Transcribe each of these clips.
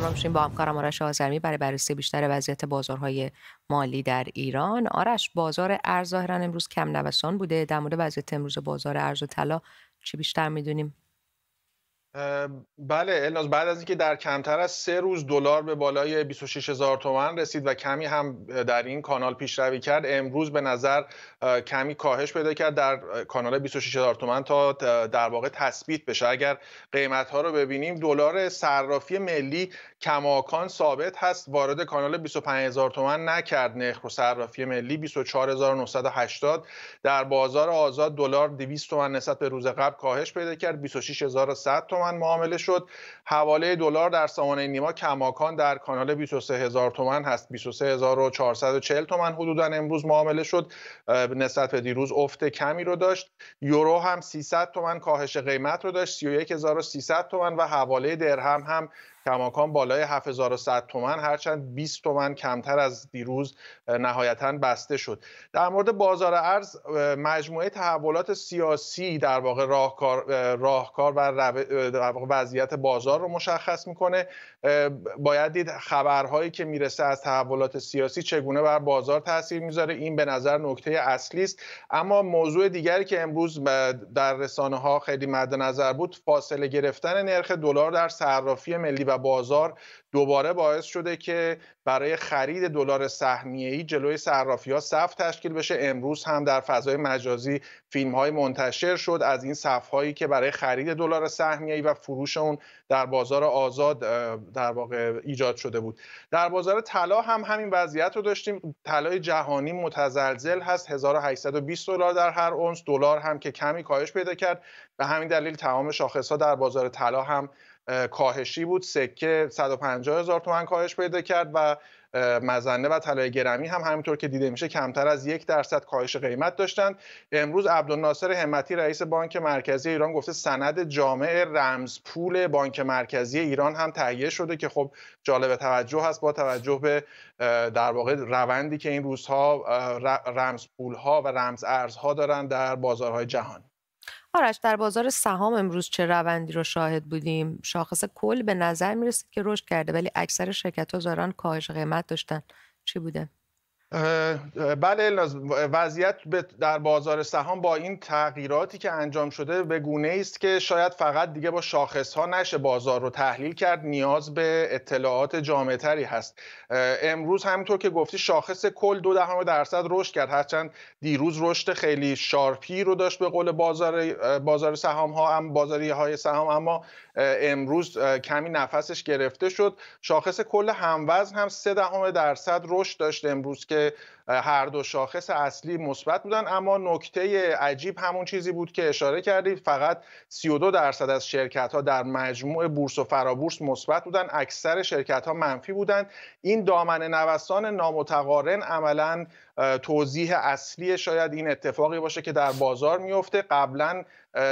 همراه میشیم با همکارم آرش آزرمی برای بررسی بیشتر وضعیت بازارهای مالی در ایران آرش بازار ارز ظاهرا امروز کم نوسان بوده در مورد وضعیت امروز بازار ارز و طلا چی بیشتر میدونیم بله الناز بعد از اینکه در کمتر از سه روز دلار به بالای 26 هزار تومن رسید و کمی هم در این کانال پیشروی کرد امروز به نظر کمی کاهش پیدا کرد در کانال 26 هزار تومن تا در واقع تثبیت بشه اگر قیمت ها رو ببینیم دلار صرافی ملی کماکان ثابت هست وارد کانال 25 هزار تومن نکرد نرخ صرافی ملی 24980 در بازار آزاد دلار 200 تومن نسبت به روز قبل کاهش پیدا کرد 26100 تومن تومن معامله شد حواله دلار در سامانه نیما کماکان در کانال 23 هزار تومن هست 23 هزار تومن حدودا امروز معامله شد نسبت به دیروز افت کمی رو داشت یورو هم 300 تومن کاهش قیمت رو داشت 31300 تومن و حواله درهم هم کماکان بالای 7100 تومن هرچند 20 تومن کمتر از دیروز نهایتا بسته شد در مورد بازار ارز مجموعه تحولات سیاسی در واقع راهکار راهکار و وضعیت بازار رو مشخص میکنه باید دید خبرهایی که میرسه از تحولات سیاسی چگونه بر بازار تاثیر میذاره این به نظر نکته اصلی است اما موضوع دیگری که امروز در رسانه ها خیلی مد نظر بود فاصله گرفتن نرخ دلار در صرافی ملی و بازار دوباره باعث شده که برای خرید دلار سهمیه‌ای جلوی ها صف تشکیل بشه امروز هم در فضای مجازی فیلم‌های منتشر شد از این صف‌هایی که برای خرید دلار سهمیه‌ای و فروش اون در بازار آزاد در واقع ایجاد شده بود در بازار طلا هم همین وضعیت رو داشتیم طلای جهانی متزلزل هست 1820 دلار در هر اونس دلار هم که کمی کاهش پیدا کرد به همین دلیل تمام ها در بازار طلا هم کاهشی بود سکه 150 هزار تومن کاهش پیدا کرد و مزنه و طلای گرمی هم همینطور که دیده میشه کمتر از یک درصد کاهش قیمت داشتند امروز عبدالناصر همتی رئیس بانک مرکزی ایران گفته سند جامع رمز پول بانک مرکزی ایران هم تهیه شده که خب جالب توجه هست با توجه به در واقع روندی که این روزها رمز پول ها و رمز ارزها دارند در بازارهای جهان آرش در بازار سهام امروز چه روندی رو شاهد بودیم شاخص کل به نظر میرسید که رشد کرده ولی اکثر شرکت ها کاهش قیمت داشتن چی بوده بله وضعیت در بازار سهام با این تغییراتی که انجام شده به گونه است که شاید فقط دیگه با شاخص ها نشه بازار رو تحلیل کرد نیاز به اطلاعات تری هست امروز همینطور که گفتی شاخص کل دو دهم درصد رشد کرد هرچند دیروز رشد خیلی شارپی رو داشت به قول بازار بازار سهام ها هم بازاری های سهام اما امروز کمی نفسش گرفته شد شاخص کل هموزن هم سه دهم درصد رشد داشت امروز که هر دو شاخص اصلی مثبت بودن اما نکته عجیب همون چیزی بود که اشاره کردید فقط 32 درصد از شرکت ها در مجموع بورس و فرابورس مثبت بودن اکثر شرکت ها منفی بودند این دامنه نوسان نامتقارن عملا توضیح اصلی شاید این اتفاقی باشه که در بازار میفته قبلا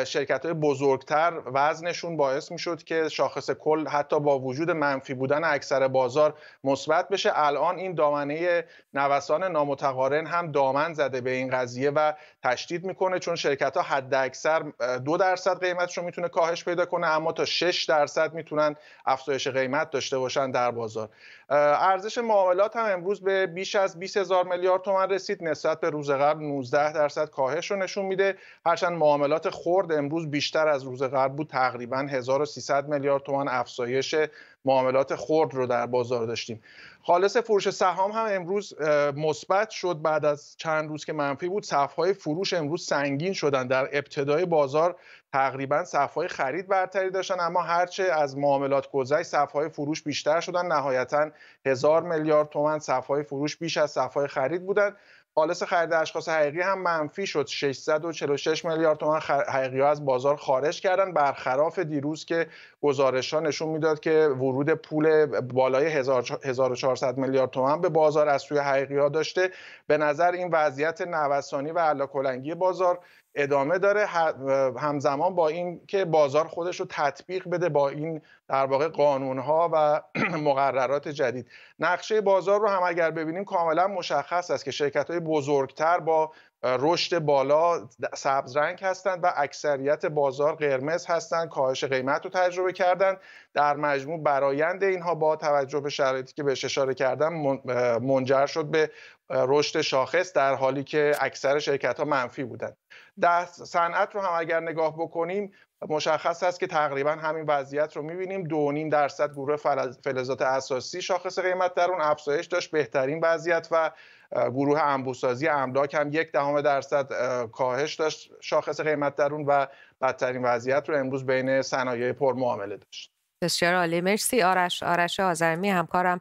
شرکت های بزرگتر وزنشون باعث میشد که شاخص کل حتی با وجود منفی بودن اکثر بازار مثبت بشه الان این دامنه نوسان نامتقارن هم دامن زده به این قضیه و تشدید میکنه چون شرکت ها حد اکثر دو درصد قیمتشون میتونه کاهش پیدا کنه اما تا 6 درصد میتونن افزایش قیمت داشته باشن در بازار ارزش معاملات هم امروز به بیش از 20 هزار میلیارد رسید نسبت به روز قبل 19 درصد کاهش رو نشون میده هرچند معاملات خرد امروز بیشتر از روز قبل بود تقریبا 1300 میلیارد تومان افزایش معاملات خرد رو در بازار داشتیم خالص فروش سهام هم امروز مثبت شد بعد از چند روز که منفی بود صفهای فروش امروز سنگین شدن در ابتدای بازار تقریبا صفهای خرید برتری داشتن اما هرچه از معاملات گذشت صفهای فروش بیشتر شدن نهایتا هزار میلیارد تومن صفهای فروش بیش از صفهای خرید بودن خالص خرید اشخاص حقیقی هم منفی شد 646 میلیارد تومان حقیقی از بازار خارج کردن برخلاف دیروز که گزارش ها نشون میداد که ورود پول بالای 1400 میلیارد تومان به بازار از سوی حقیقی ها داشته به نظر این وضعیت نوسانی و علاکلنگی بازار ادامه داره همزمان با این که بازار خودش رو تطبیق بده با این در واقع ها و مقررات جدید نقشه بازار رو هم اگر ببینیم کاملا مشخص است که شرکت های بزرگتر با رشد بالا سبز رنگ هستند و اکثریت بازار قرمز هستند کاهش قیمت رو تجربه کردند در مجموع برایند اینها با توجه به شرایطی که بهش اشاره کردم منجر شد به رشد شاخص در حالی که اکثر شرکت ها منفی بودند در صنعت رو هم اگر نگاه بکنیم مشخص است که تقریبا همین وضعیت رو میبینیم دو درصد گروه فلزات اساسی شاخص قیمت در اون افزایش داشت بهترین وضعیت و گروه انبوسازی املاک هم یک دهم درصد کاهش داشت شاخص قیمت در اون و بدترین وضعیت رو امروز بین صنایع پرمعامله داشت بسیار عالی مرسی آرش آرش آزرمی همکارم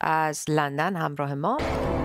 از لندن همراه ما